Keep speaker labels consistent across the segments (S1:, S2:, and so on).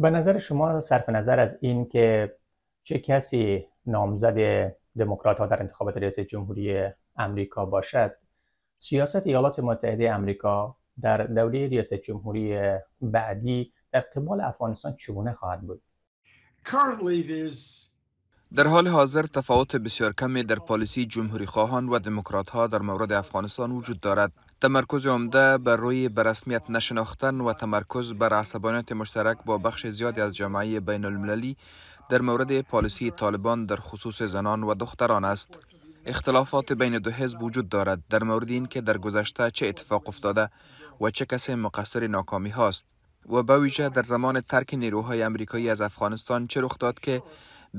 S1: به نظر شما صرف نظر از این که چه کسی نامزد دموکرات ها در انتخابات ریاست جمهوری امریکا باشد سیاست ایالات متحده امریکا در دوره ریاست جمهوری بعدی در افغانستان چگونه خواهد بود
S2: در حال حاضر تفاوت بسیار کمی در پالیسی جمهوری خواهان و دموکرات ها در مورد افغانستان وجود دارد تمرکز عمده بر روی برسمیت نشناختن و تمرکز بر عصبانیت مشترک با بخش زیادی از جامعه بین المللی در مورد پالیسی طالبان در خصوص زنان و دختران است. اختلافات بین دو حزب وجود دارد در مورد که در گذشته چه اتفاق افتاده و چه کسی مقصر ناکامی هاست و به ویژه در زمان ترک نیروهای امریکایی از افغانستان چه رخ داد که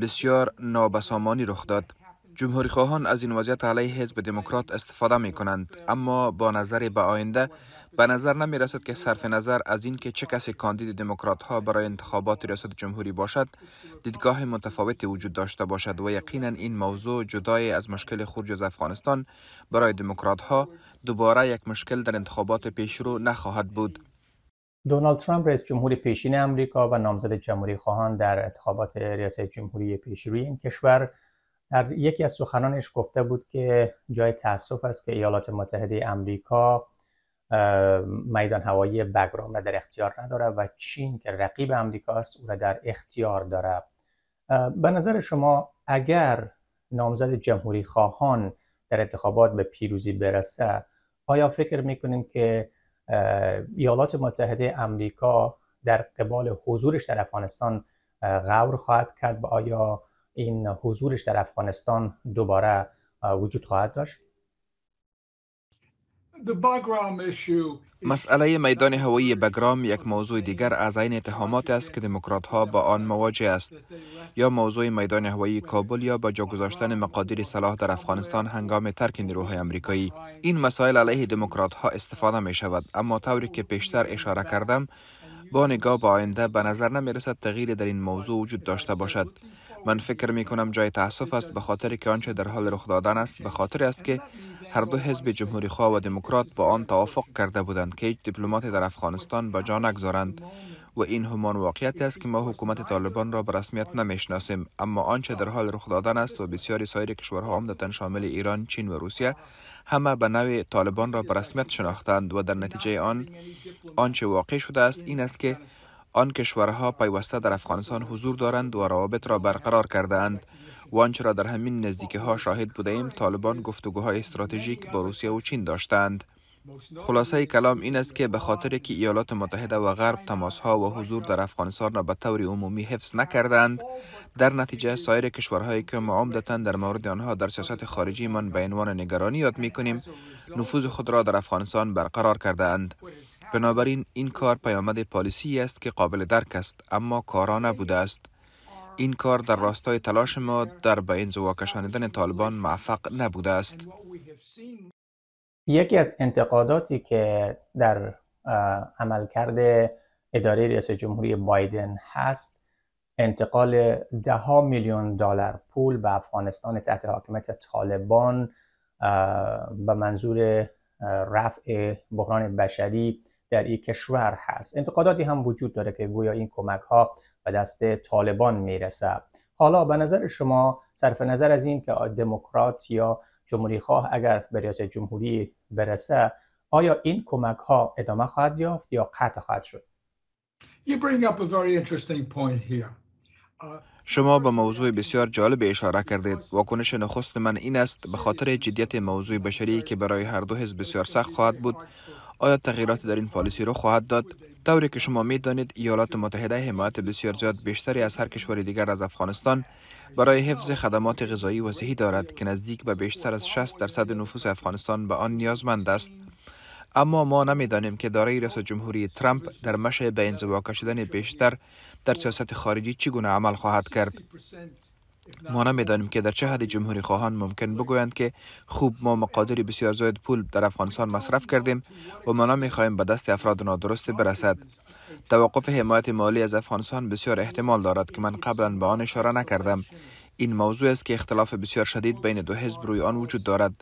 S2: بسیار نابسامانی رخ داد جمهوری خواهان از این وضعیت علیه حزب دموکرات استفاده می کنند اما با نظر به آینده به نظر نمی رسد که صرف نظر از این که چه کسی کاندید دموکرات ها برای انتخابات ریاست جمهوری باشد دیدگاه متفاوتی وجود داشته باشد و یقینا این موضوع جدای از مشکل خروج از افغانستان برای دموکرات ها دوباره یک مشکل در انتخابات پیشرو نخواهد بود
S1: دونالد ترامپ رئیس جمهور پیشین آمریکا و نامزد جمهوری خواهان در انتخابات ریاست جمهوری پیشروی این کشور در یکی از سخنانش گفته بود که جای تاسف است که ایالات متحده امریکا میدان هوایی بگرام را در اختیار نداره و چین که رقیب امریکا است او را در اختیار داره به نظر شما اگر نامزد جمهوری خواهان در انتخابات به پیروزی برسه آیا فکر میکنیم که ایالات متحده امریکا در قبال حضورش در افغانستان غور خواهد کرد و آیا این حضورش در افغانستان دوباره وجود خواهد داشت؟
S2: مسئله میدان هوایی بگرام یک موضوع دیگر از این اتهامات است که دموکرات ها با آن مواجه است یا موضوع میدان هوایی کابل یا با جا گذاشتن مقادیر سلاح در افغانستان هنگام ترک نیروهای آمریکایی این مسائل علیه دموکرات ها استفاده می شود اما طوری که پیشتر اشاره کردم با نگاه به آینده به نظر نمی رسد تغییری در این موضوع وجود داشته باشد من فکر می کنم جای تاسف است به خاطر که آنچه در حال رخ دادن است به خاطر است که هر دو حزب جمهوری خواه و دموکرات با آن توافق کرده بودند که هیچ دیپلمات در افغانستان به جا نگذارند و این همان واقعیت است که ما حکومت طالبان را به رسمیت نمیشناسیم اما آنچه در حال رخ دادن است و بسیاری سایر کشورها عمدتا شامل ایران چین و روسیه همه به نوع طالبان را به رسمیت شناختند و در نتیجه آن آنچه واقع شده است این است که آن کشورها پیوسته در افغانستان حضور دارند و روابط را برقرار کرده اند و آنچه را در همین نزدیکی ها شاهد بوده ایم طالبان گفتگوهای استراتژیک با روسیه و چین داشتند خلاصه کلام این است که به خاطر که ایالات متحده و غرب تماسها و حضور در افغانستان را به طور عمومی حفظ نکردند در نتیجه سایر کشورهایی که ما عمدتا در مورد آنها در سیاست خارجی من به عنوان نگرانی یاد می کنیم نفوذ خود را در افغانستان برقرار کرده اند بنابراین این کار پیامد پالیسی است که قابل درک است اما کارا نبوده است این کار در راستای تلاش ما در به این طالبان موفق نبوده است
S1: یکی از انتقاداتی که در عملکرد اداره ریاست جمهوری بایدن هست انتقال ده میلیون دلار پول به افغانستان تحت حاکمیت طالبان به منظور رفع بحران بشری در این کشور هست انتقاداتی هم وجود داره که گویا این کمک ها به دست طالبان میرسه حالا به نظر شما صرف نظر از این که دموکرات یا جمهوری خواه اگر به ریاست جمهوری برسه آیا این کمک ها ادامه خواهد یافت یا قطع خواهد شد
S2: شما به موضوع بسیار جالب اشاره کردید. واکنش نخست من این است به خاطر جدیت موضوع بشری که برای هر دو حزب بسیار سخت خواهد بود. آیا تغییرات در این پالیسی رو خواهد داد طوری که شما می دانید ایالات متحده حمایت بسیار زیاد بیشتری از هر کشور دیگر از افغانستان برای حفظ خدمات غذایی و صحی دارد که نزدیک به بیشتر از 60 درصد نفوس افغانستان به آن نیازمند است اما ما نمیدانیم که دارای رئیس جمهوری ترامپ در مشه به انزوا کشیدن بیشتر در سیاست خارجی چگونه عمل خواهد کرد ما نمیدانیم که در چه حد جمهوری خواهان ممکن بگویند که خوب ما مقادر بسیار زیاد پول در افغانستان مصرف کردیم و ما خواهیم به دست افراد نادرست برسد توقف حمایت مالی از افغانستان بسیار احتمال دارد که من قبلا به آن اشاره نکردم این موضوع است که اختلاف بسیار شدید بین دو حزب روی آن وجود دارد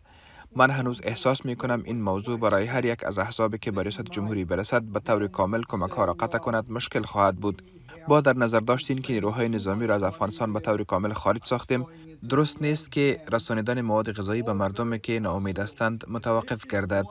S2: من هنوز احساس می کنم این موضوع برای هر یک از احزابی که به ریاست جمهوری برسد به طور کامل کمک ها را قطع کند مشکل خواهد بود با در نظر داشتین که نیروهای نظامی را از افغانستان به طور کامل خارج ساختیم درست نیست که رسانیدن مواد غذایی به مردمی که ناامید هستند متوقف گردد